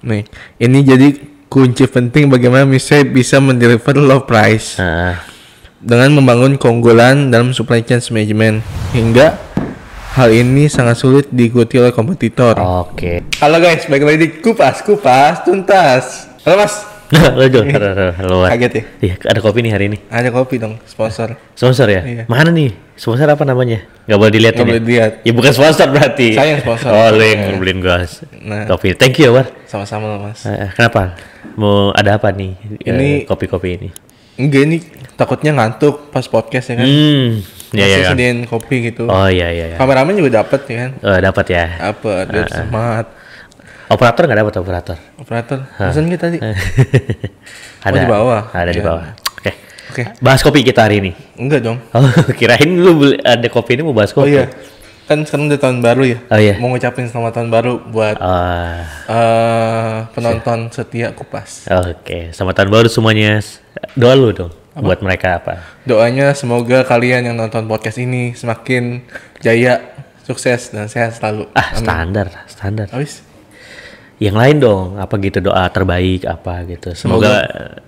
Nih, ini jadi kunci penting bagaimana misalnya bisa mendeliver low price. Ah. Dengan membangun keunggulan dalam supply chain management hingga Hal ini sangat sulit diikuti oleh kompetitor. Oke. Okay. Halo guys, balik lagi di Kupas, Kupas Tuntas. Halo Mas. halo Jo, halo. Kaget ya? Iya, ada kopi nih hari ini. Ada kopi dong, sponsor. Sponsor ya? Iya. Mana nih? Sponsor apa namanya? Gak boleh dilihat Gak boleh dilihat. Ya bukan sponsor berarti. Saya yang sponsor. Oh, lu yang iya. beliin gue. Nah. Topi. Thank you, War. Sama-sama, Mas. Uh, kenapa? Mau ada apa nih? Eh, ini kopi-kopi ini. Enggak ini takutnya ngantuk pas podcast ya kan. Hmm. Ya, Masih ya, sediain kopi gitu. Oh iya iya. iya. Kameramen juga dapat ya kan? Oh, dapat ya. Apa? Ada ah, uh, semangat. Operator nggak dapat operator. Operator. Pesan kita tadi. ada oh, di bawah. Ada ya. di iya. bawah. Oke. Okay. Bahas kopi kita hari ini. Enggak dong. Oh, kirain lu beli, ada kopi ini mau bahas kopi. Oh iya. Kan sekarang udah tahun baru ya. Oh iya. Mau ngucapin selamat tahun baru buat uh, uh, penonton setia Kupas. Oke, okay. selamat tahun baru semuanya. Doa lu dong apa? buat mereka apa? Doanya semoga kalian yang nonton podcast ini semakin jaya, sukses dan sehat selalu. Ah, Amin. standar, standar. Habis yang lain dong apa gitu doa terbaik apa gitu semoga, oh,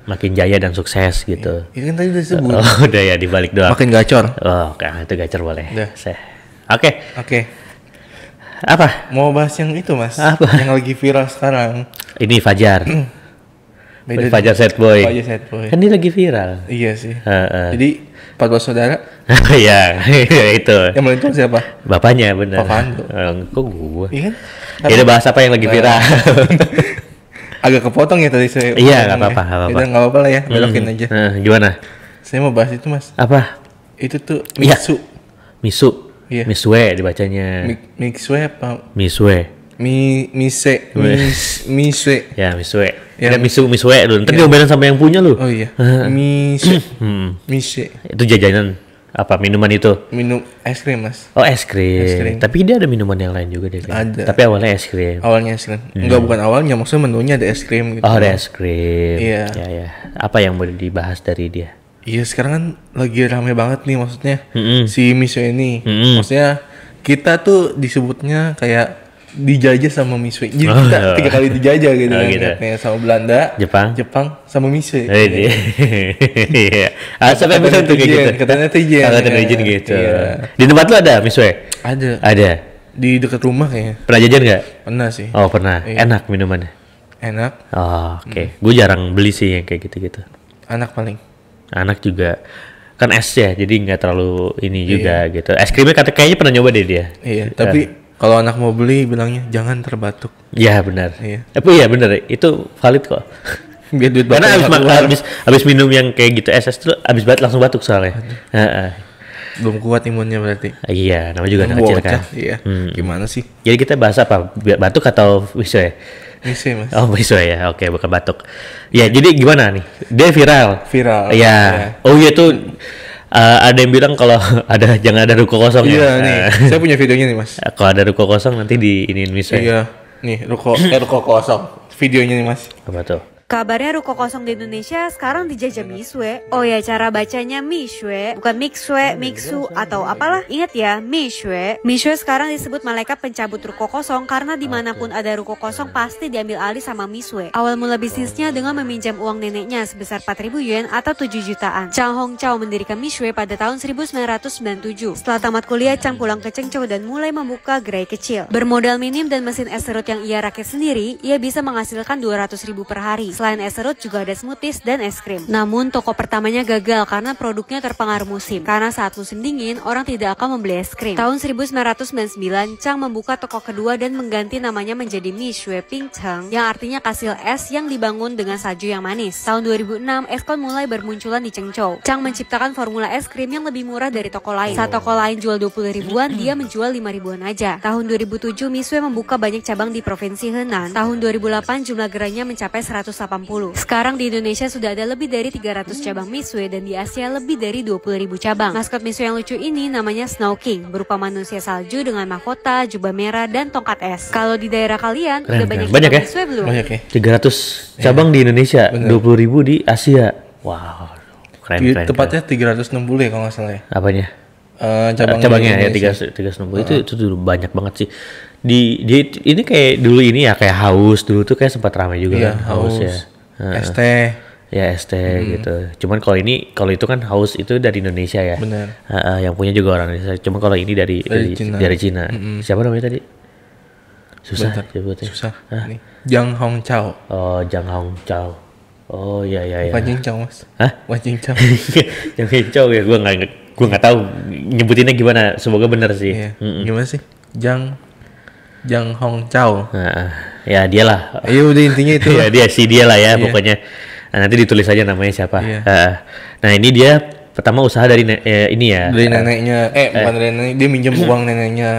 makin jaya dan sukses gitu ya, kan tadi udah sebut oh, udah ya dibalik doa makin gacor oh kan itu gacor boleh oke oke okay. okay. apa mau bahas yang itu mas apa yang lagi viral sekarang ini Fajar mm. Beda Fajar Set Boy. Fajar Set Boy. Kan dia lagi viral. Iya sih. Uh, uh. Jadi empat belas saudara. Iya, itu. Yang melencong siapa? Bapaknya benar. Papanto. Uh, kok gua? Iya. Kan? Ya bahas apa yang lagi nah. viral. Agak kepotong ya tadi saya. Iya, nggak apa-apa. Ya. Udah nggak apa-apa lah ya, hmm, belokin hmm. aja. Uh, gimana? Saya mau bahas itu mas. Apa? Itu tuh iya. misu. Ya. Misu. Iya. Miswe dibacanya. Mi, miswe apa? Miswe. Mi mise. Mis, miswe. Ya, miswe. Yang... Ya misu misu lu. Tapi ya. sama yang punya lu. Oh iya. Misu. hmm. Itu jajanan apa minuman itu? Minum es krim, Mas. Oh, es krim. es krim. Tapi dia ada minuman yang lain juga deh. Ada. Tapi awalnya es krim. Awalnya es krim. Hmm. Enggak bukan awalnya, maksudnya menunya ada es krim gitu. Oh, ada es krim. Iya. iya. ya. Apa yang mau dibahas dari dia? Iya, sekarang kan lagi rame banget nih maksudnya. Mm -hmm. Si Miso ini. Mm -hmm. Maksudnya kita tuh disebutnya kayak dijajah sama Miswe. Jadi oh, kita oh. tiga kali dijajah gitu, oh, kan, gitu. Katanya, sama Belanda, Jepang, Jepang sama Miswe. Oh, gitu. iya. ah, sampai episode tuh kayak gitu. Katanya ah, iya. Katanya tuh ya. gitu. Iya. Di tempat lu ada Miswe? Ada. Ada. Di dekat rumah kayaknya. Pernah jajan nggak? Pernah sih. Oh pernah. Iya. Enak minumannya. Enak. Oh, Oke. Okay. Hmm. Gue jarang beli sih yang kayak gitu-gitu. Anak paling. Anak juga kan es ya jadi nggak terlalu ini iya. juga gitu es krimnya kata kayaknya pernah nyoba deh dia iya tapi eh. Kalau anak mau beli bilangnya jangan terbatuk. Ya benar. Iya. Apa iya benar itu valid kok. Biar duit Karena abis, abis, abis minum yang kayak gitu SS tuh abis banget langsung batuk soalnya. uh. Belum kuat imunnya berarti. Iya, nama juga anak kecil kan. Ya, iya. Hmm. Gimana sih? Jadi kita bahas apa? Batuk atau wisu ya? Wisu mas. Oh wisu ya, oke bukan batuk. Ya jadi gimana nih? Dia viral. Viral. Iya. iya. Oh iya tuh uh, ada yang bilang kalau ada jangan ada ruko kosong ya. iya, ya. nih. Eh. saya punya videonya nih, Mas. Kalau ada ruko kosong nanti di ini misalnya. Iya. Nih, ruko eh, ruko kosong. Videonya nih, Mas. Apa tuh? Kabarnya ruko kosong di Indonesia sekarang dijajah Mixue. Oh ya, cara bacanya Mixue, bukan Mixue, Mixu atau apalah. Ingat ya, Mixue. Mixue sekarang disebut malaikat pencabut ruko kosong karena dimanapun ada ruko kosong pasti diambil alih sama Mixue. Awal mula bisnisnya dengan meminjam uang neneknya sebesar 4.000 yen atau 7 jutaan. Chang Hong Chao mendirikan Mixue pada tahun 1997. Setelah tamat kuliah, Chang pulang ke Chengchou dan mulai membuka gerai kecil. Bermodal minim dan mesin es serut yang ia rakit sendiri, ia bisa menghasilkan 200.000 per hari. Selain es serut juga ada smoothies dan es krim. Namun toko pertamanya gagal karena produknya terpengaruh musim. Karena saat musim dingin, orang tidak akan membeli es krim. Tahun 1999, Chang membuka toko kedua dan mengganti namanya menjadi Mi Shui Ping Cheng, yang artinya kasil es yang dibangun dengan salju yang manis. Tahun 2006, eskon mulai bermunculan di Chengzhou. Chang menciptakan formula es krim yang lebih murah dari toko lain. Saat toko lain jual 20 ribuan, dia menjual 5 ribuan aja. Tahun 2007, Mi Shui membuka banyak cabang di Provinsi Henan. Tahun 2008, jumlah gerainya mencapai 100 sekarang di Indonesia sudah ada lebih dari 300 cabang Misue dan di Asia lebih dari 20.000 cabang. Maskot Misue yang lucu ini namanya Snow King, berupa manusia salju dengan mahkota, jubah merah, dan tongkat es. Kalau di daerah kalian, Keren, udah banyak, banyak ya? Misue belum? Banyak ya? 300 iya. cabang ya. di Indonesia, puluh 20.000 di Asia. Wow, keren, di, keren. Tepatnya keren. 360 ya kalau nggak salah ya? Apanya? uh, cabangnya, cabangnya ya, ya iya tiga tiga uh. itu itu dulu banyak banget sih di di ini kayak dulu ini ya kayak haus dulu tuh kayak sempat ramai juga yeah, kan haus, haus ya uh, ST ya ST hmm. gitu cuman kalau ini kalau itu kan haus itu dari Indonesia ya benar uh, uh, yang punya juga orang Indonesia cuman kalau ini dari dari, dari Cina, dari Cina. Mm-hmm. siapa namanya tadi susah Bentar. susah Hah? Jang Hong Chao oh Jang Hong Chao Oh iya iya iya. Wajing cong mas. Hah? Wajing cong. Yang hijau ya gue gak inget gue nggak tahu nyebutinnya gimana semoga bener sih yeah. mm -mm. gimana sih Jang Jang Hong Chao nah, ya dia lah iya udah intinya itu ya dia si dia lah ya yeah. pokoknya nah, nanti ditulis aja namanya siapa yeah. Iya. uh, nah ini dia pertama usaha dari eh, ini ya dari neneknya eh, eh bukan dari nenek dia minjem uang neneknya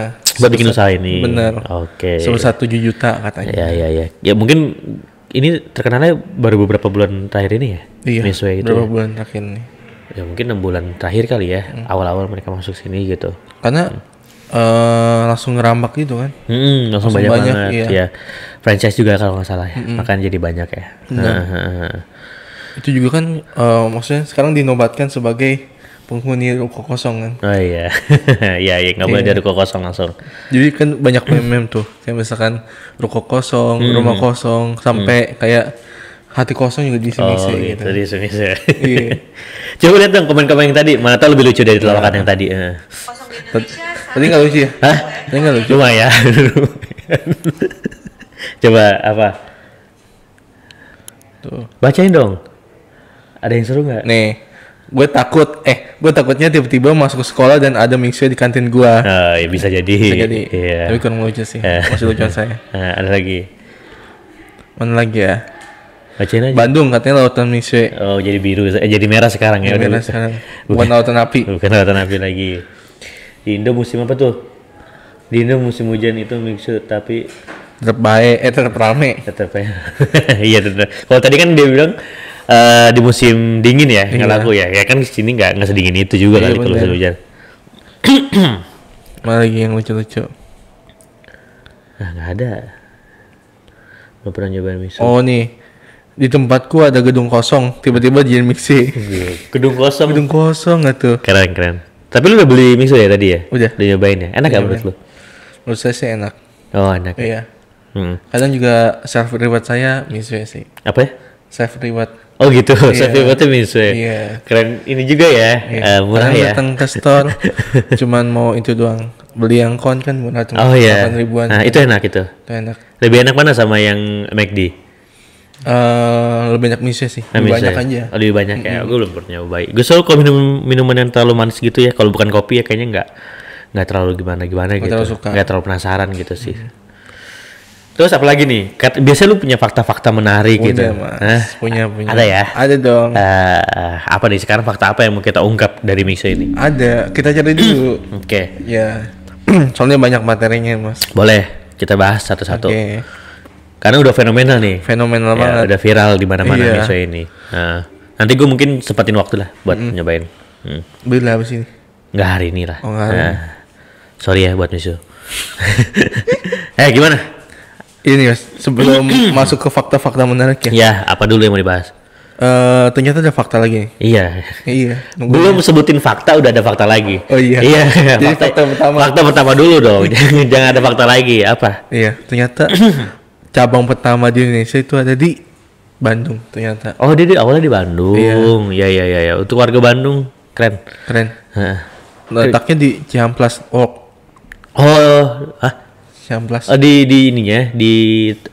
buat bikin usaha ini bener oke okay. sebesar tujuh juta katanya ya ya ya ya mungkin ini terkenalnya baru beberapa bulan terakhir ini ya iya Miswe gitu beberapa ya. bulan terakhir ini ya mungkin enam bulan terakhir kali ya hmm. awal-awal mereka masuk sini gitu karena hmm. uh, langsung ngerambak gitu kan hmm, langsung, langsung banyak, banyak banget iya. ya franchise juga kalau nggak salah ya hmm. makanya jadi banyak ya nah. itu juga kan uh, maksudnya sekarang dinobatkan sebagai penghuni ruko kosong kan oh iya iya iya nggak boleh iya. dari ruko kosong langsung jadi kan banyak meme tuh kayak misalkan ruko kosong hmm. rumah kosong sampai hmm. kayak hati kosong juga di sini oh, sih gitu. gitu. Di sini sih. Iya. Coba lihat dong komen-komen yang tadi, mana tahu lebih lucu dari telapak iya. yang tadi. Eh. Kosong di Indonesia. Tadi nggak lucu ya? Hah? Tadi nggak lucu. Cuma ya. Coba apa? Tuh. Bacain dong. Ada yang seru nggak? Nih. Gue takut, eh, gue takutnya tiba-tiba masuk ke sekolah dan ada mixer di kantin gue. Oh, ya bisa jadi. Bisa jadi. Iya. Tapi kurang lucu sih. Eh. Masih lucu saya. Nah, ada lagi. Mana lagi ya? Bacain aja. Bandung katanya lautan miswe. Oh, jadi biru eh jadi merah sekarang ya. Merah sekarang. Bukan, lautan api. Bukan lautan api lagi. Di Indo musim apa tuh? Di Indo musim hujan itu mixu tapi tetap baik, eh tetap rame. Tetap ya. iya tetap. Kalau tadi kan dia bilang uh, di musim dingin ya, nggak iya. laku ya. Ya kan di sini nggak nggak sedingin itu juga iya, kali kalau musim hujan. Mana lagi yang lucu-lucu? Nah, nggak ada. nggak pernah nyobain miso? Oh nih, di tempatku ada gedung kosong tiba-tiba jadi mixi iya, gedung kosong gedung kosong nggak tuh keren keren tapi lu udah beli mixer ya tadi ya udah udah nyobain ya enak gak menurut lu menurut saya sih enak oh enak ya? iya hmm. kadang juga self reward saya mixer sih apa ya self reward Oh gitu, yeah. self rewardnya mixer Iya. Keren ini juga ya, yeah. Iya. uh, murah ya. datang ke store, cuman mau itu doang. Beli yang kon kan murah cuma oh, yeah. Iya. ribuan. Nah itu enak itu. Itu enak. Lebih enak mana sama yang McD? Uh, lebih banyak misi sih. Nah, lebih nah, banyak aja. Oh, lebih banyak ya. Mm-hmm. Gue belum pernah nyoba. Gue selalu kalau minum minuman yang terlalu manis gitu ya, kalau bukan kopi ya kayaknya nggak nggak terlalu gimana gimana gak gitu. Terlalu suka. Nggak terlalu penasaran gitu sih. Mm-hmm. Terus apa lagi nih? biasanya lu punya fakta-fakta menarik punya, gitu. Mas. Eh, punya, punya. Ada ya? Ada dong. Uh, apa nih sekarang fakta apa yang mau kita ungkap dari Miso ini? Ada. Kita cari dulu. Oke. Okay. Ya. Soalnya banyak materinya, Mas. Boleh. Kita bahas satu-satu. Oke. Okay. Karena udah fenomenal nih. Fenomenal ya, banget. Udah viral di mana-mana iya. nih show ini. Nah, nanti gue mungkin sempatin waktu lah buat mm. nyobain. Hmm. Bila abis ini? Nggak hari ini lah. Oh, hari nah, sorry ya buat Misu. eh gimana? Ini mas, sebelum masuk ke fakta-fakta menarik ya. Ya, apa dulu yang mau dibahas? Uh, ternyata ada fakta lagi. Iya. Iya. Belum sebutin fakta udah ada fakta lagi. Oh iya. Iya. fakta, fakta pertama. Fakta pertama dulu dong. jangan ada fakta lagi. Apa? Iya. Ternyata cabang pertama di Indonesia itu ada di Bandung ternyata. Oh dia di, awalnya di Bandung. Iya iya iya. Ya. Untuk warga Bandung keren. Keren. Letaknya di Ciamplas Walk. Oh, ah? Ciamplas. Oh, di di ininya di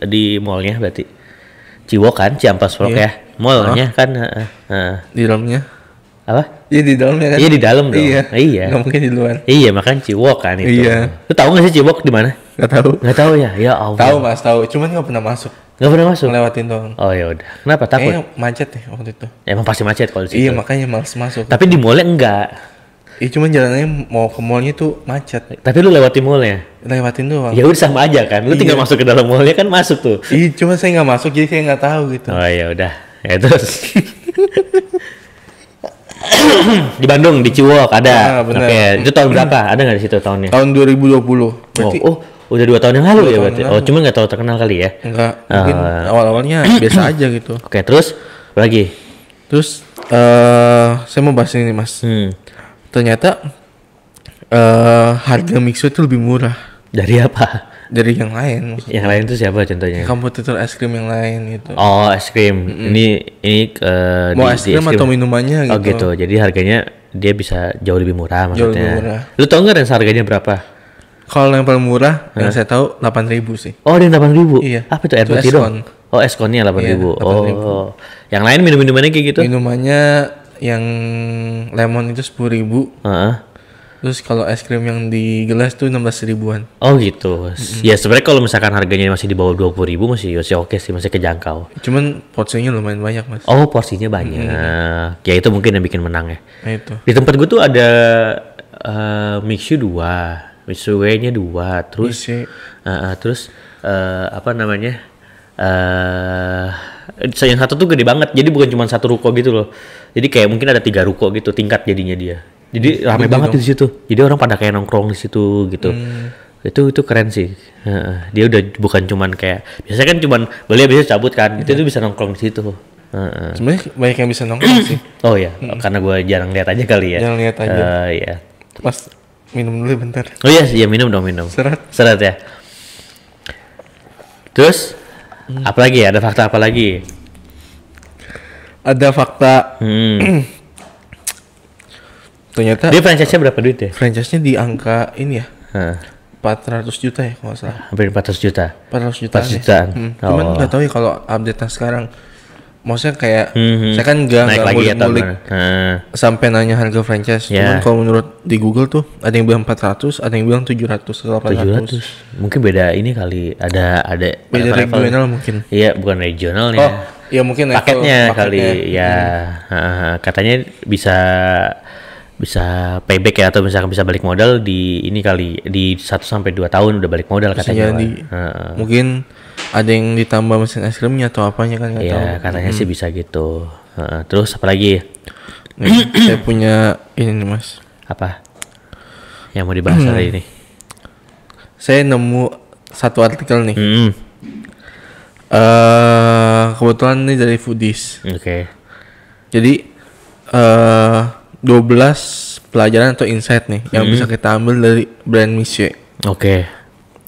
di mallnya berarti. Ciwo kan, Ciamplas Walk iya. ya. Mallnya oh. kan. Uh, Uh, Di dalamnya. Apa? Iya di dalamnya kan. Iya di dalam dong. Iya. Iya. Gak mungkin di luar. Iya makanya Ciwo kan itu. Iya. Lu tahu gak sih Ciwo di mana? Gak tahu. Gak tahu ya? Ya Allah. Tahu Mas, tahu. Cuman gak pernah masuk. Gak pernah masuk. lewatin doang. Oh ya udah. Kenapa takut? Kayaknya macet nih waktu itu. Emang pasti macet kalau situ. Iya, makanya males masuk. Tapi di mall enggak. Iya, cuman jalannya mau ke mallnya tuh macet. Tapi lu lewatin mallnya? Lewatin doang. Ya udah sama aja kan. Lu iya. tinggal masuk ke dalam mallnya kan masuk tuh. Iya, cuman saya nggak masuk jadi saya nggak tahu gitu. Oh ya udah. Ya terus. di Bandung di Ciwok ada. Ah, Oke, Oke, itu tahun berapa? Ada nggak di situ tahunnya? Tahun 2020. Berarti oh, oh Udah dua tahun yang lalu dua ya berarti. Oh, cuma nggak tahu terkenal kali ya? Enggak. Ah. Mungkin uh, awal-awalnya biasa aja gitu. Oke, okay, terus lagi. Terus uh, saya mau bahas ini, Mas. Hmm. Ternyata uh, harga Mixu itu lebih murah. Dari apa? Dari yang lain. Maksudnya. Yang lain itu siapa contohnya? Kompetitor es krim yang lain itu Oh, es krim. Mm -hmm. Ini ini uh, mau di, es, krim di es atau minumannya oh, gitu. Oh gitu. Jadi harganya dia bisa jauh lebih murah maksudnya. Jauh lebih murah. Lu tau nggak yang harganya berapa? Kalau yang paling murah hmm. yang saya tahu ribu sih. Oh, ada yang ribu? Iya. Apa itu air itu putih dong? Oh, eskonnya 8.000. Iya, 8 oh. Yang lain minum-minumannya kayak gitu? Minumannya yang lemon itu sepuluh ribu. Uh-huh. Terus kalau es krim yang di gelas tuh belas ribuan. Oh gitu. Mm-hmm. Ya sebenarnya kalau misalkan harganya masih di bawah dua puluh ribu masih masih oke sih, masih kejangkau. Cuman porsinya lumayan banyak mas. Oh porsinya banyak. Mm-hmm. Ya itu mungkin yang bikin menang ya. Nah, itu. Di tempat gue tuh ada uh, mixu dua Mitsuge-nya dua, terus yes, iya uh, uh, terus uh, apa namanya? Eh uh, yang satu tuh gede banget. Jadi bukan cuma satu ruko gitu loh. Jadi kayak mungkin ada tiga ruko gitu tingkat jadinya dia. Jadi iya, rame banget dong. di situ. Jadi orang pada kayak nongkrong di situ gitu. Hmm. Itu itu keren sih. Uh, dia udah bukan cuman kayak biasanya kan cuman beli bisa cabut kan. Itu tuh iya. bisa nongkrong di situ. Uh, Sebenarnya banyak yang bisa nongkrong sih. Oh ya, karena gue jarang lihat aja kali ya. Jarang lihat aja. Uh, ya. Mas minum dulu bentar. Oh iya, iya minum dong minum. Serat. Serat ya. Terus hmm. apa lagi? Ada fakta apa lagi? Ada fakta. Hmm. Ternyata. Dia franchise-nya berapa duit ya? Franchise-nya di angka ini ya. Hmm. ratus juta ya kalau salah. Hampir empat ratus juta. 400 jutaan. 400 jutaan. Ya. Hmm. Cuman ya nggak tahu ya kalau update sekarang maksudnya kayak mm hmm, saya kan nggak nggak ngulik-ngulik ya, sampai nanya harga franchise yeah. cuman kalau menurut di Google tuh ada yang bilang 400 ada yang bilang 700 atau 800 700 mungkin beda ini kali ada ada beda ada regional level. mungkin iya bukan regionalnya oh ya mungkin paketnya, paketnya kali ya hmm. katanya bisa bisa payback ya atau misalkan bisa balik modal di ini kali di 1 sampai 2 tahun udah balik modal bisa katanya jadi, mungkin ada yang ditambah mesin es krimnya atau apanya kan nggak ya, tahu katanya hmm. sih bisa gitu uh, terus apa lagi saya punya ini nih mas apa yang mau dibahas hari hmm. ini saya nemu satu artikel nih hmm. uh, kebetulan ini dari Foodies oke okay. jadi uh, eh, 12 pelajaran atau insight nih hmm. yang bisa kita ambil dari brand Miche. Oke. Okay.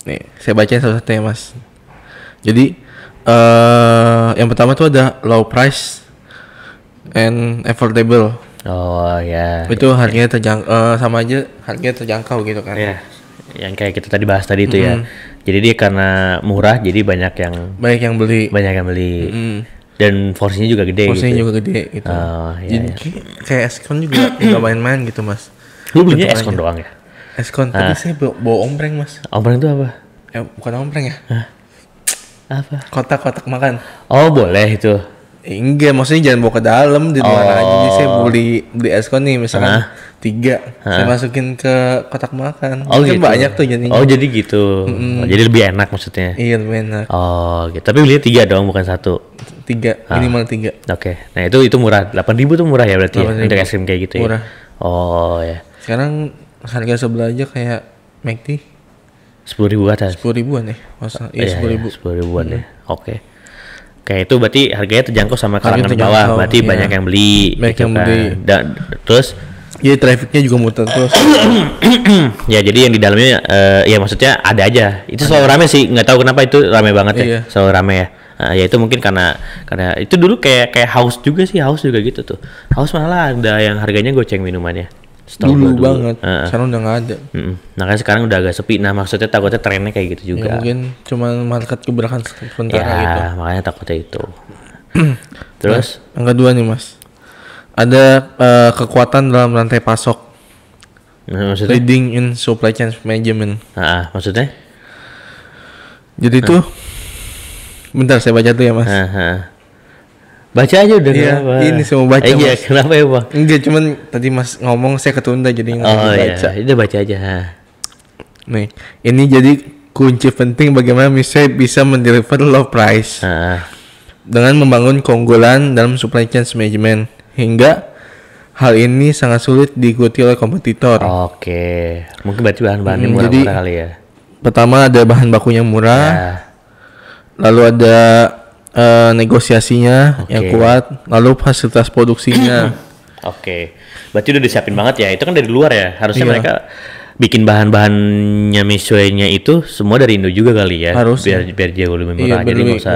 Nih, saya bacain satu-satunya, Mas. Jadi uh, yang pertama tuh ada low price and affordable. Oh ya. Yeah. Itu harganya terjangkau uh, eh, sama aja harganya terjangkau gitu kan. Iya. Yeah. Yang kayak kita tadi bahas tadi itu mm. ya. Jadi dia karena murah jadi banyak yang banyak yang beli. Banyak yang beli. Mm. Dan porsinya juga gede Porsinya gitu. Ya. juga gede gitu. Oh, iya, jadi yeah. kayak eskon juga nggak main-main gitu, Mas. Lu belinya eskon doang ya? Eskon, ah. tapi saya bawa, bawa ompreng, Mas. Ompreng itu apa? Eh, bukan ompreng ya? Hah? apa kotak-kotak makan oh boleh itu eh, Enggak, maksudnya jangan bawa ke dalam di luar oh. aja. Jadi saya oh. beli beli es krim nih misalnya huh? tiga, huh? saya masukin ke kotak makan. Oh Mungkin gitu. banyak tuh jadinya. Oh jadi gitu. Mm-hmm. jadi lebih enak maksudnya. Iya lebih enak. Oh gitu. Tapi beli tiga dong, bukan satu. Tiga ah. minimal tiga. Oke. Okay. Nah itu itu murah. Delapan ribu tuh murah ya berarti ya? untuk es krim kayak gitu murah. ya. Murah. Oh ya. Sekarang harga sebelah aja kayak McD sepuluh ribu kata sepuluh ribuan ya masa iya, iya, iya, sepuluh ribu sepuluh ribuan ya hmm. oke Kayak itu berarti harganya terjangkau sama kalangan terjangkau, bawah, berarti iya. banyak yang beli. Banyak gitu yang kan. beli. Dan terus jadi trafficnya juga muter terus. ya jadi yang di dalamnya uh, ya maksudnya ada aja. Itu selalu rame sih, nggak tahu kenapa itu rame banget ya, iya. selalu rame ya. Nah, ya itu mungkin karena karena itu dulu kayak kayak haus juga sih haus juga gitu tuh haus malah ada yang harganya goceng minumannya setelah dulu dulu. banget. Uh, sekarang udah nggak ada. Uh, nah kan sekarang udah agak sepi. Nah maksudnya takutnya trennya kayak gitu juga. Ya, mungkin cuma market keberakan sementara ya, gitu. makanya takutnya itu. Terus? Nah, yang kedua nih mas, ada uh, kekuatan dalam rantai pasok. Nah, maksudnya? Leading in supply chain management. Ah, uh, maksudnya? Jadi uh. tuh, bentar saya baca tuh ya mas. Uh, -huh. Baca aja udah ya, kenapa? Ini semua baca. Eh, iya, kenapa ya, Bang? Enggak, cuman tadi Mas ngomong saya ketunda jadi enggak oh, iya, baca. Iya. Udah baca aja. Ha. Nih, ini jadi kunci penting bagaimana misalnya bisa mendeliver low price. Ha. Dengan membangun keunggulan dalam supply chain management hingga hal ini sangat sulit diikuti oleh kompetitor. Oke, mungkin baca bahan bahan hmm, murah-murah kali ya. Pertama ada bahan bakunya murah. Ya. Lalu ada uh, negosiasinya okay. yang kuat, lalu fasilitas produksinya. Oke, okay. berarti udah disiapin banget ya. Itu kan dari luar ya. Harusnya iya. mereka bikin bahan-bahannya misoenya itu semua dari Indo juga kali ya. Harus. Biar biar jauh lebih iya, murah. Iya, jadi nggak usah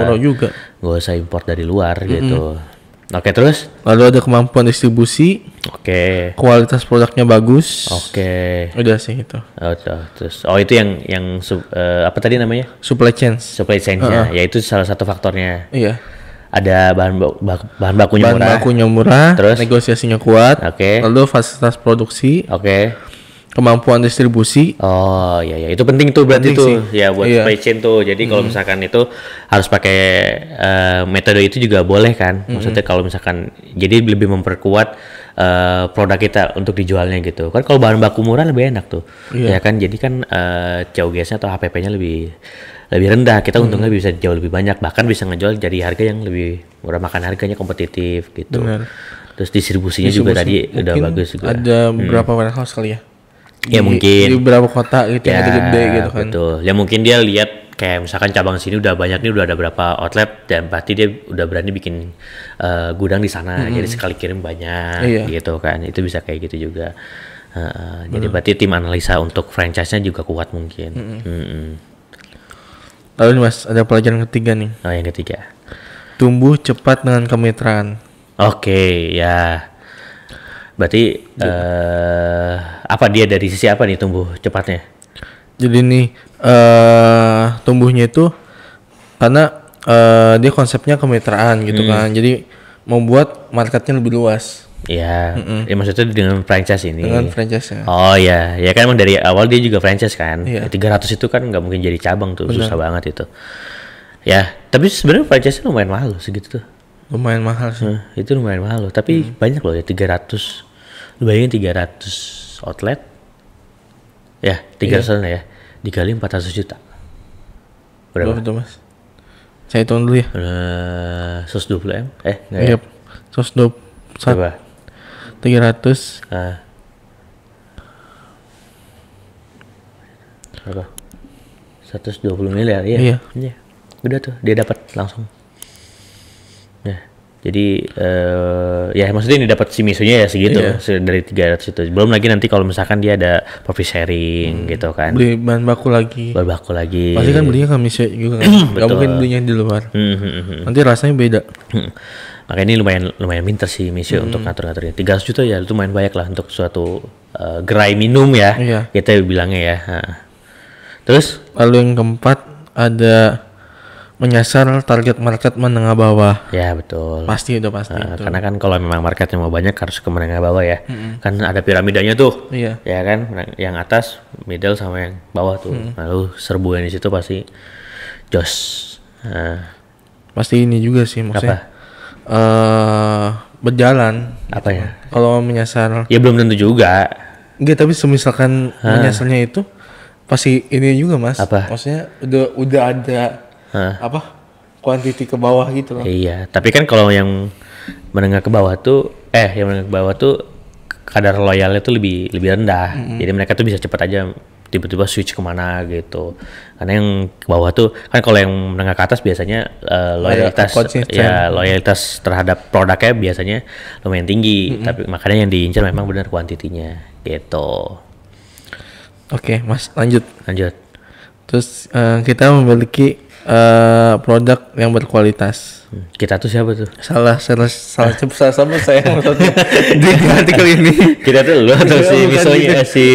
nggak usah impor dari luar mm -hmm. gitu. Oke, terus? Lalu ada kemampuan distribusi. Oke. Kualitas produknya bagus. Oke. Okay. Udah sih itu. Oh, terus oh itu yang yang sub, uh, apa tadi namanya? Supply chain. Supply chainnya, ya -huh. Ya yaitu salah satu faktornya. Iya. Ada bahan baku bahan bakunya bahan murah. Bahan bakunya murah. Terus negosiasinya kuat. Oke. Lalu fasilitas produksi. Oke kemampuan distribusi. Oh iya iya itu penting tuh berarti penting tuh sih. ya buat iya. supply chain tuh. Jadi mm kalau mm-hmm. misalkan itu harus pakai uh, metode itu juga boleh kan. Mm-hmm. Maksudnya kalau misalkan jadi lebih memperkuat uh, produk kita untuk dijualnya gitu. Kan kalau bahan baku murah lebih enak tuh. Iya. Ya kan jadi kan eh, uh, COGS-nya atau HPP-nya lebih lebih rendah. Kita mm-hmm. untungnya mm-hmm. bisa jauh lebih banyak bahkan bisa ngejual jadi harga yang lebih murah makan harganya kompetitif gitu. Benar. Terus distribusinya Distribusi juga tadi udah bagus juga. Ada beberapa hmm. warehouse kali ya ya mungkin di beberapa kota gitu ya, yang gede gitu kan betul ya mungkin dia lihat kayak misalkan cabang sini udah banyak nih udah ada berapa outlet dan berarti dia udah berani bikin uh, gudang di sana hmm jadi sekali kirim banyak iya. gitu kan itu bisa kayak gitu juga uh, uh, jadi berarti tim analisa untuk franchise-nya juga kuat mungkin hmm hmm lalu nih mas ada pelajaran ketiga nih oh yang ketiga tumbuh cepat dengan kemitraan oke okay, ya Berarti uh, apa dia dari sisi apa nih tumbuh cepatnya? Jadi nih uh, tumbuhnya itu karena uh, dia konsepnya kemitraan gitu hmm. kan. Jadi membuat marketnya lebih luas. Iya. Mm -mm. Ya maksudnya dengan franchise ini. Dengan franchise ya. Oh iya, ya kan emang dari awal dia juga franchise kan. Iya. 300 itu kan nggak mungkin jadi cabang tuh, Benar. susah banget itu. Ya, tapi sebenarnya franchise lumayan mahal loh segitu tuh lumayan mahal sih. Nah, itu lumayan mahal loh, tapi hmm. banyak loh ya 300 lu bayangin 300 outlet ya 300 ratus iya. ya dikali 400 juta berapa? Bapak, mas? saya hitung dulu ya eh, uh, 120 m eh enggak yep. ya? 120 iya, berapa? 300 uh. Ah. berapa? 120 miliar iya? iya iya udah tuh dia dapat langsung jadi uh, ya maksudnya ini dapat si misunya ya segitu iya. dari 300 itu. Belum lagi nanti kalau misalkan dia ada profit sharing hmm. gitu kan. Beli bahan baku lagi. Bahan baku lagi. Pasti kan belinya kami juga kan. Gak mungkin belinya di luar. Hmm, hmm, hmm, nanti rasanya beda. Makanya ini lumayan lumayan pinter sih misi hmm. untuk ngatur-ngaturnya. 300 juta ya itu main banyak lah untuk suatu uh, gerai minum ya. Iya. Kita bilangnya ya. Nah. Terus lalu yang keempat ada menyasar target market menengah bawah. Ya betul. Pasti itu pasti. Nah, itu. Karena kan kalau memang marketnya mau banyak harus ke menengah bawah ya. Mm-hmm. Kan ada piramidanya tuh. Iya. Ya kan, yang atas, middle sama yang bawah tuh. Mm. Lalu serbuan di situ pasti jos. Nah. Pasti ini juga sih maksudnya. Apa? Uh, berjalan. Apa ya? Kalau menyasar. Ya belum tentu juga. Enggak, tapi semisalkan huh? menyasarnya itu pasti ini juga mas. Apa? Maksudnya udah udah ada uh. apa kuantiti ke bawah gitu loh. Iya, tapi kan kalau yang menengah ke bawah tuh eh yang menengah ke bawah tuh kadar loyalnya tuh lebih lebih rendah. Mm -hmm. Jadi mereka tuh bisa cepat aja tiba-tiba switch kemana gitu karena yang ke bawah tuh kan kalau yang menengah ke atas biasanya uh, loyalitas ya loyalitas terhadap produknya biasanya lumayan tinggi mm -hmm. tapi makanya yang diincar memang benar kuantitinya gitu oke okay, mas lanjut lanjut terus uh, kita memiliki uh, produk yang berkualitas. Kita tuh siapa tuh? Salah, salah, salah, salah, salah sama saya maksudnya di artikel ini. Kita tuh lu atau si misalnya gitu. Eh, si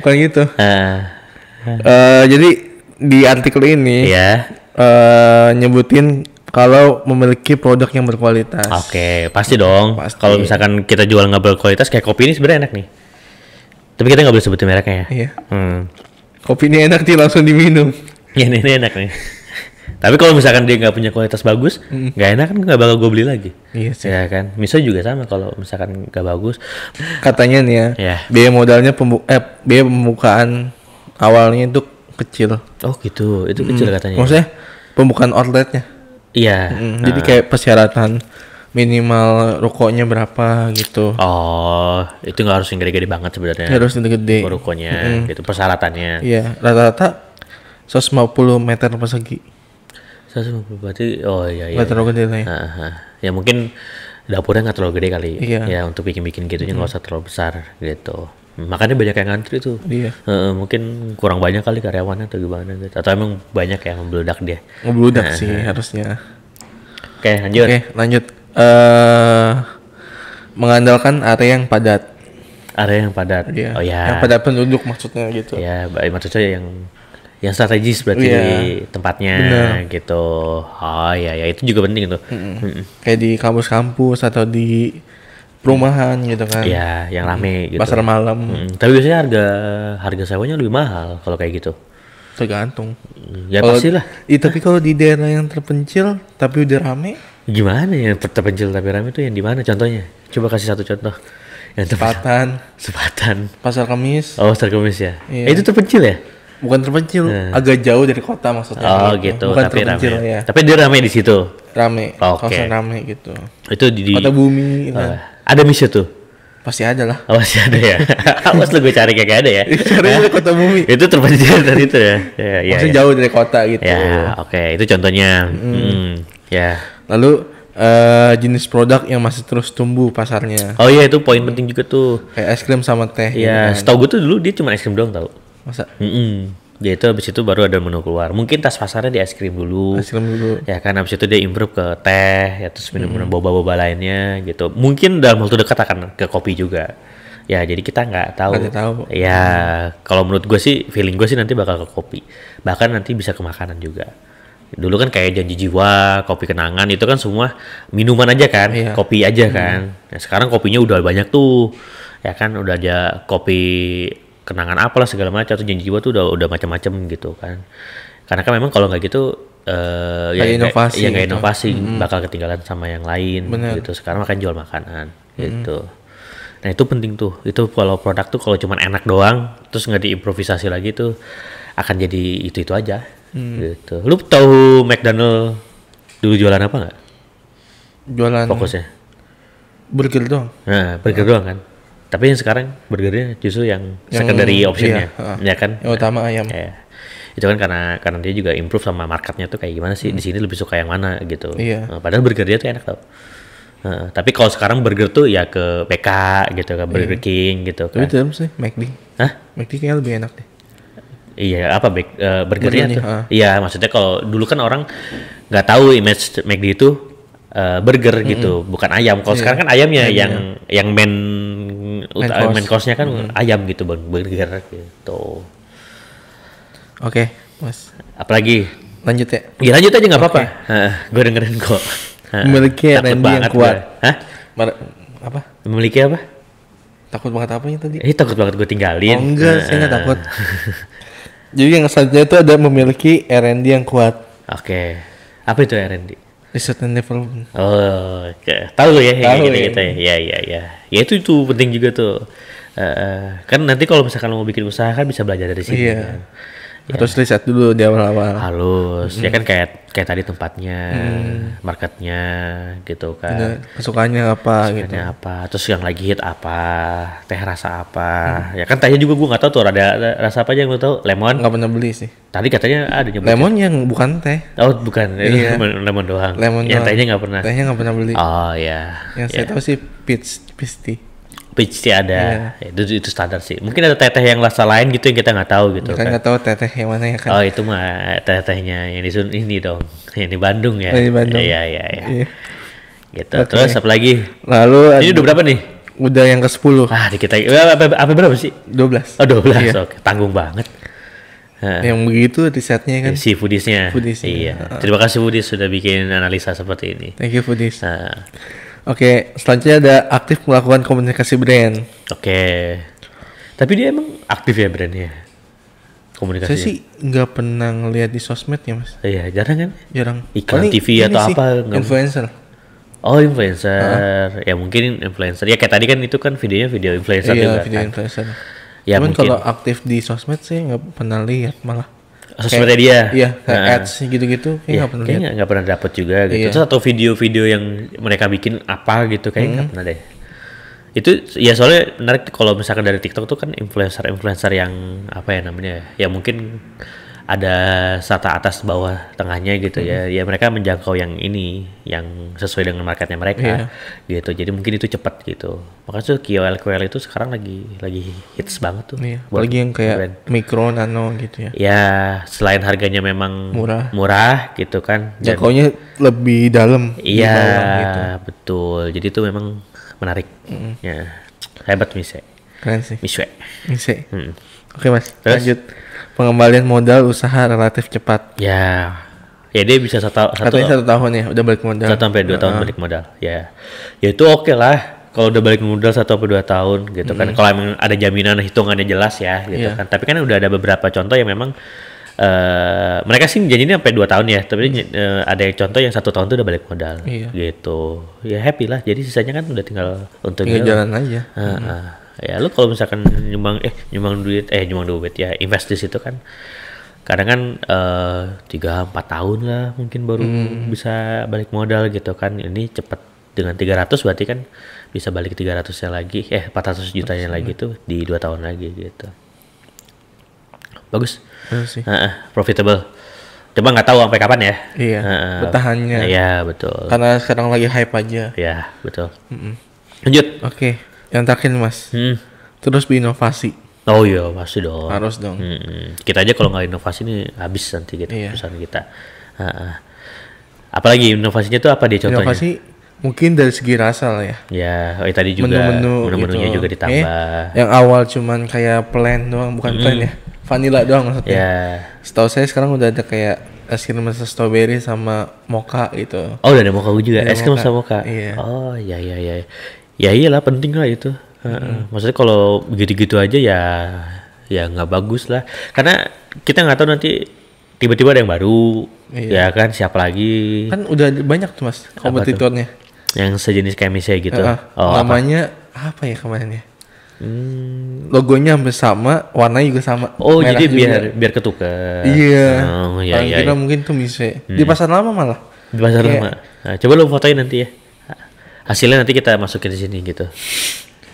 bukan gitu. Uh. Uh, jadi di artikel ini iya. nyebutin kalau memiliki produk yang berkualitas. Oke, okay, pasti dong. Pasti. Kalau misalkan kita jual nggak berkualitas, kayak kopi ini sebenarnya enak nih. Tapi kita nggak boleh sebutin mereknya ya. Iya. Hmm. Kopi ini enak sih langsung diminum. Ya, ini, ini enak nih. Tapi kalau misalkan dia nggak punya kualitas bagus, nggak mm. Gak enak kan nggak bakal gue beli lagi. Iya yes, sih. Ya kan. Miso juga sama kalau misalkan nggak bagus. Katanya nih ya, yeah. biaya modalnya pembu eh, biaya pembukaan awalnya itu kecil. Oh gitu, itu kecil mm. katanya. Maksudnya pembukaan outletnya. Iya. Yeah. Mm, nah. Jadi kayak persyaratan minimal rokoknya berapa gitu. Oh, itu nggak harus yang gede-gede banget sebenarnya. Harus yang gede. Rukonya, mm gitu persyaratannya. Iya, rata-rata 150 meter persegi. 150 berarti oh iya iya. Gak terlalu iya. gede kayaknya. ya. Ya mungkin dapurnya nggak terlalu gede kali. Iya. Ya untuk bikin-bikin gitu hmm. nggak hmm. usah terlalu besar gitu. Makanya banyak yang ngantri tuh. Iya. E, mungkin kurang banyak kali karyawannya atau gimana gitu. Atau emang banyak yang membludak dia. Membludak nah, sih nah. harusnya. Oke, okay, lanjut. Oke, okay, lanjut. Uh, mengandalkan area yang padat. Area yang padat. Iya. Oh ya. Yang padat penduduk maksudnya gitu. Ya, iya, maksudnya yang yang strategis berarti yeah. di tempatnya Bener. gitu. Oh ya ya itu juga penting itu. Mm-mm. Mm-mm. Kayak di kampus-kampus atau di perumahan gitu kan. ya yang rame mm. gitu. Pasar malam. Mm. Tapi biasanya harga harga sewanya lebih mahal kalau kayak gitu. Tergantung. Ya kalo, pastilah. ya, tapi kalau di daerah yang terpencil tapi udah rame gimana yang terpencil tapi rame tuh yang di mana contohnya? Coba kasih satu contoh. Yang tempatan sepatan. Sepatan. Pasar Kamis. Oh, Pasar Kamis ya. yeah. Eh, itu terpencil ya? bukan terpencil hmm. agak jauh dari kota maksudnya oh gitu bukan tapi rame. ya tapi dia rame di situ rame oke okay. rame gitu itu di, di kota bumi uh, ada misi tuh pasti ada lah oh, pasti ada ya awas lu gue cari kayak ada ya cari di kota bumi itu terpencil dari itu ya? ya, ya, maksudnya ya. jauh dari kota gitu ya oke okay. itu contohnya hmm. Hmm. ya lalu uh, jenis produk yang masih terus tumbuh pasarnya. Oh iya itu poin penting juga tuh. Kayak es krim sama teh. Iya, yeah. Gitu kan. setahu gue tuh dulu dia cuma es krim doang tau. Masa? Mm -mm. Dia itu habis itu baru ada menu keluar. Mungkin tas pasarnya di es krim dulu. Es krim dulu. Ya kan habis itu dia improve ke teh, ya terus minum-minum boba-boba lainnya gitu. Mungkin dalam waktu dekat akan ke kopi juga. Ya jadi kita nggak tahu. Nggak tahu. Ya kalau menurut gue sih feeling gue sih nanti bakal ke kopi. Bahkan nanti bisa ke makanan juga. Dulu kan kayak janji jiwa, kopi kenangan itu kan semua minuman aja kan, iya. kopi aja hmm. kan. Nah, sekarang kopinya udah banyak tuh. Ya kan udah ada kopi kenangan apa lah segala macam atau janji jiwa tuh udah udah macam-macam gitu kan karena kan memang kalau nggak gitu uh, ya inovasi ya nggak gitu. inovasi mm bakal ketinggalan sama yang lain Bener. gitu sekarang makan jual makanan gitu mm nah itu penting tuh itu kalau produk tuh kalau cuma enak doang terus nggak diimprovisasi lagi tuh akan jadi itu itu aja mm. gitu lu tahu McDonald dulu jualan apa nggak jualan fokusnya burger doang nah burger doang kan tapi yang sekarang burgernya justru yang, yang secondary optionnya, iya, uh, ya kan? Yang utama ayam. Ya. Itu kan karena karena dia juga improve sama marketnya tuh kayak gimana sih? Hmm. Di sini lebih suka yang mana gitu. Iya. Nah, padahal burger dia tuh enak tau. Uh, tapi kalau sekarang burger tuh ya ke PK gitu, ke Burger iya. King gitu. Kan. Tapi terus sih McD. Hah? McD kayaknya lebih enak deh. Iya, apa back, uh, eh, burgernya tuh? Uh. Iya, maksudnya kalau dulu kan orang nggak tahu image McD itu uh, burger mm -hmm. gitu, bukan ayam. Kalau yeah. sekarang kan ayamnya, ayamnya yang yang main main, course. main course-nya kan hmm. ayam gitu bang burger gitu oke okay, mas apalagi lanjut ya ya lanjut aja nggak apa-apa okay. gue dengerin kok memiliki Randy yang kuat gue. Hah? apa memiliki apa takut banget apa yang tadi eh takut banget gue tinggalin oh enggak nah. saya nggak takut jadi yang selanjutnya itu ada memiliki R&D yang kuat oke okay. apa itu R&D Research and development. Oh, okay. tahu ya, ya, tahu ya gitu-gitu ya. Ya, ya, ya. Ya itu itu penting juga tuh. Uh, kan nanti kalau misalkan mau bikin usaha kan bisa belajar dari sini. Iya. Kan? Ya. Terus riset dulu di awal-awal. Halus. Ya hmm. Ya kan kayak kayak tadi tempatnya, hmm. marketnya gitu kan. Kesukaannya apa Kesukaannya gitu. apa. Terus yang lagi hit apa, teh rasa apa. Hmm. Ya kan tanya juga gue nggak tahu tuh ada, rasa apa aja yang lu tahu? Lemon. gak pernah beli sih. Tadi katanya ada nyebut. Lemon yang bukan teh. Oh, bukan. Iya. Lemon, doang. Lemon yang doang. tehnya nggak pernah. Tehnya nggak pernah beli. Oh, iya. Yang yeah. saya iya. tahu sih peach, peach tea. Peach tea ada. Yeah. Itu itu standar sih. Mungkin ada teteh yang rasa lain gitu yang kita nggak tahu gitu. Kita kan. nggak kan. tahu teteh yang mana ya kan. Oh itu mah tetehnya yang di ini dong, yang di Bandung ya. Yang oh, di Bandung. Iya iya iya. iya. Gitu. Okay. Terus apa lagi? Lalu ini udah berapa nih? Udah yang ke 10 Ah, kita. Apa, apa berapa sih? 12 Oh 12 belas. Iya. Oke, tanggung banget. Nah. Yang begitu risetnya kan. Si foodiesnya. Foodiesnya. Iya. Uh. Terima kasih foodies sudah bikin analisa seperti ini. Thank you foodies. Nah. Oke, selanjutnya ada aktif melakukan komunikasi brand. Oke. Tapi dia emang aktif ya brandnya? Komunikasi. Saya ya? sih nggak pernah ngeliat di sosmed ya mas. Iya, jarang kan? Jarang. Iklan TV ini atau sih, apa? influencer. Oh influencer, uh-huh. ya mungkin influencer. Ya kayak tadi kan itu kan videonya video influencer iya, juga. Iya video kan? influencer. Ya, Cuman kalau aktif di sosmed sih nggak pernah lihat malah sosmednya dia iya kayak nah, ads gitu-gitu kayak iya, gak pernah kayaknya nggak pernah dapet juga gitu iya. terus atau video-video yang mereka bikin apa gitu kayak nggak hmm. pernah deh itu ya soalnya menarik kalau misalkan dari TikTok tuh kan influencer-influencer yang apa ya namanya ya mungkin ada strata atas bawah tengahnya gitu ya mm-hmm. ya mereka menjangkau yang ini yang sesuai dengan marketnya mereka yeah. gitu jadi mungkin itu cepat gitu makanya tuh KOL KOL itu sekarang lagi lagi hits banget tuh yeah. apalagi yang kayak brand. mikro nano gitu ya ya selain harganya memang murah murah gitu kan jangkaunya lebih dalam iya gitu. betul jadi itu memang menarik mm. ya hebat misalnya. keren sih mise mm. oke mas Terus, lanjut pengembalian modal usaha relatif cepat. Ya, ya dia bisa satu satu, tahun satu tahun ya udah balik modal. Satu sampai dua uh. tahun balik modal. Ya, ya itu oke okay lah kalau udah balik modal satu atau dua tahun gitu kan. Kalau emang ada jaminan hitungannya jelas ya gitu yeah. kan. Tapi kan udah ada beberapa contoh yang memang Uh, mereka sih janjinya sampai dua tahun ya, tapi hmm. uh, ada yang contoh yang satu tahun tuh udah balik modal, iya. gitu. Ya happy lah. Jadi sisanya kan udah tinggal untuk tinggal jalan aja. Uh, uh ya lu kalau misalkan nyumbang eh nyumbang duit eh nyumbang duit ya invest di situ kan kadang kan eh, tiga uh, empat tahun lah mungkin baru hmm. bisa balik modal gitu kan ini cepet dengan 300 berarti kan bisa balik 300 nya lagi eh 400 jutanya Terus, lagi ya. tuh di dua tahun lagi gitu bagus Uh, profitable coba nggak tahu sampai kapan ya iya uh, bertahannya iya betul karena sekarang lagi hype aja ya betul mm -mm. lanjut oke okay. Yang terakhir mas, hmm. terus berinovasi. Oh iya pasti dong. Harus dong. Hmm, kita aja kalau nggak inovasi nih habis nanti gitu iya. perusahaan kita. Uh, uh. Apalagi inovasinya tuh apa dia contohnya? Inovasi mungkin dari segi rasa lah ya. Ya, oh, ya tadi juga menu-menu menu-menunya gitu. juga ditambah. Eh, yang awal cuman kayak plan doang, bukan hmm plan ya. Vanilla doang maksudnya. Yeah. Setahu saya sekarang udah ada kayak es krim rasa strawberry sama mocha gitu. Oh, udah ada mocha juga. es krim sama mocha. Iya. Oh, iya iya iya ya iyalah penting lah itu hmm. maksudnya kalau begitu-gitu aja ya ya nggak bagus lah karena kita nggak tahu nanti tiba-tiba ada yang baru iya. ya kan siapa lagi kan udah banyak tuh mas kompetitornya yang sejenis kayak misalnya gitu uh, oh, namanya apa? apa ya kemarin ya Hmm. Logonya hampir sama, warnanya juga sama. Oh, Merah jadi juga. biar biar ketukar. Iya. Oh, iya, ya, iya, mungkin tuh misalnya Hmm. Di pasar lama malah. Di pasar lama. Nah, coba lo fotoin nanti ya hasilnya nanti kita masukin di sini gitu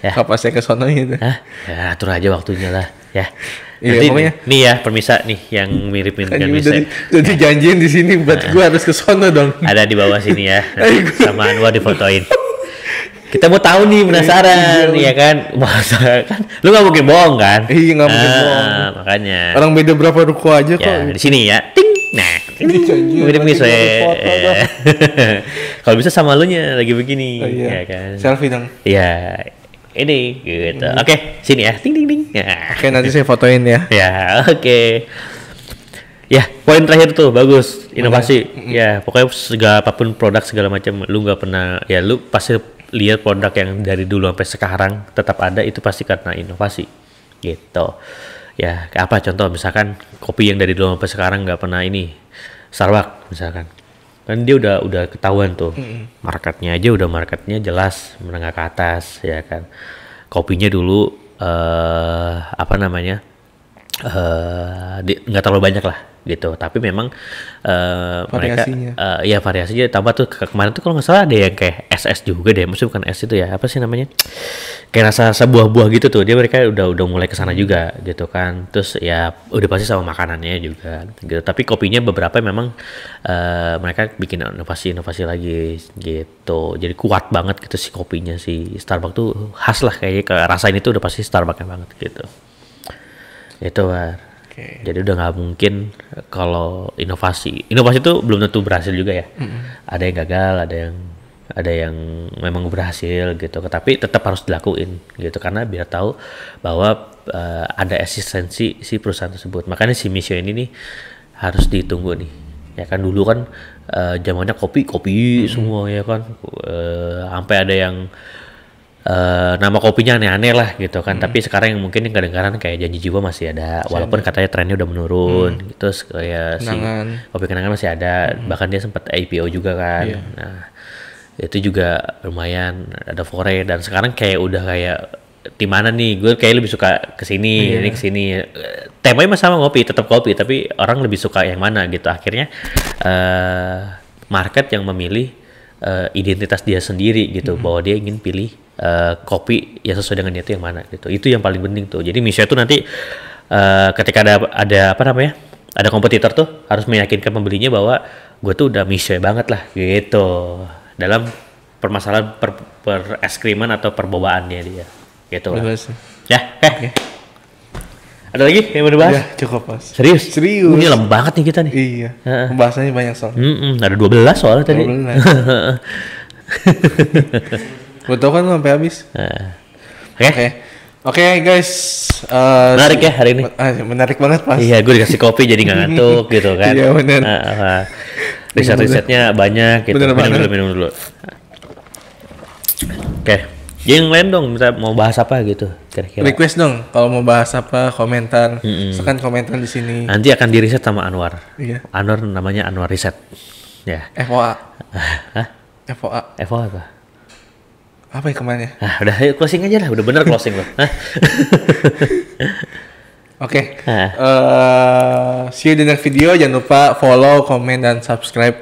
ya apa saya ke sana gitu Hah? ya atur aja waktunya lah ya iya, Nanti, pokoknya, nih ya permisa nih yang mirip dengan mirip, jadi, jadi ya. janjian di sini buat nah, gue harus ke sana dong. Ada di bawah sini ya. sama Anwar difotoin. Kita mau tahu nih penasaran, iya, ya kan? Masa kan lu gak mungkin bohong kan? Iya, gak mungkin ah, bohong. Makanya. Orang beda berapa ruko aja ya, kok. di sini ya. Ting. Nah mirip nih gitu, saya iya. kalau bisa sama lu nya lagi begini oh, iya. ya kan selfie dong iya ini gitu oke okay, sini ya ting ting ting ya. oke okay, nanti saya fotoin ya ya oke okay. Ya, poin terakhir tuh bagus, inovasi. Mm -hmm. Ya, pokoknya segala apapun produk segala macam lu nggak pernah ya lu pasti lihat produk yang dari dulu sampai sekarang tetap ada itu pasti karena inovasi. Gitu. Ya, apa contoh misalkan kopi yang dari dulu sampai sekarang nggak pernah ini Starbucks misalkan kan dia udah udah ketahuan tuh mm-hmm. marketnya aja udah marketnya jelas menengah ke atas ya kan kopinya dulu uh, apa namanya eh, nggak uh, terlalu banyak lah gitu tapi memang uh, mereka uh, ya variasinya eh, iya, tambah tuh ke kemarin tuh kalau nggak salah ada yang kayak SS juga deh maksudnya bukan S itu ya apa sih namanya kayak rasa rasa buah-buah gitu tuh dia mereka udah udah mulai kesana hmm. juga gitu kan terus ya udah pasti sama makanannya juga gitu tapi kopinya beberapa memang uh, mereka bikin inovasi-inovasi lagi gitu jadi kuat banget gitu si kopinya si Starbucks tuh khas lah kayaknya ini tuh udah pasti Starbucks banget gitu itu Okay. Jadi udah nggak mungkin kalau inovasi, inovasi itu belum tentu berhasil juga ya. Mm -hmm. Ada yang gagal, ada yang ada yang memang berhasil gitu, Tetapi tetap harus dilakuin gitu karena biar tahu bahwa uh, ada eksistensi si perusahaan tersebut. Makanya si Misio ini nih harus ditunggu nih. Ya kan dulu kan uh, zamannya kopi kopi mm -hmm. semua ya kan, uh, sampai ada yang uh, nama kopinya aneh-aneh lah gitu kan. Hmm. Tapi sekarang yang mungkin yang kedengaran kayak janji jiwa masih ada, walaupun katanya trennya udah menurun. Hmm. Gitu kayak si kopi kenangan masih ada, hmm. bahkan dia sempat IPO juga kan. Yeah. Nah, itu juga lumayan ada fore dan sekarang kayak udah kayak di mana nih gue kayak lebih suka ke sini yeah. ini ke sini temanya masih sama kopi tetap kopi tapi orang lebih suka yang mana gitu akhirnya uh, market yang memilih uh, identitas dia sendiri gitu mm -hmm. bahwa dia ingin pilih uh, kopi yang sesuai dengan itu yang mana gitu itu yang paling penting tuh jadi misalnya tuh nanti uh, ketika ada ada apa namanya ada kompetitor tuh harus meyakinkan pembelinya bahwa gue tuh udah misya banget lah gitu dalam permasalahan per, per es eskriman atau perbobaannya dia gitu lah. ya oke okay. Ada lagi yang mau dibahas? Ya, cukup pas. Serius? Serius. Ini lem banget nih kita nih. Iya. uh Pembahasannya banyak soal. Mm-mm, ada 12 soal tadi. 12. Gue tau kan sampai habis. Oke. Uh. Oke okay. okay. guys. Uh, menarik ya hari ini. Ah, iya, menarik banget pas. Iya, gue dikasih kopi jadi gak ngantuk gitu kan. Iya benar. Uh, uh, Riset-risetnya banyak gitu. Bener minum dulu, minum dulu. Oke. Okay. Yang lain dong, mau bahas apa gitu? kira-kira request dong kalau mau bahas apa komentar mm hmm sekan komentar di sini nanti akan di diriset sama Anwar yeah. Anwar namanya Anwar riset ya yeah. FOA FOA FOA apa apa ya kemarin ya? Nah, udah ayo closing aja lah, udah bener closing loh. Oke, okay. uh, eh, see you di next video. Jangan lupa follow, comment, dan subscribe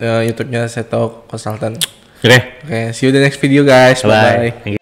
uh, YouTube-nya Seto Consultant. Oke. Okay. Oke, okay, see you di next video guys. Bye. -bye.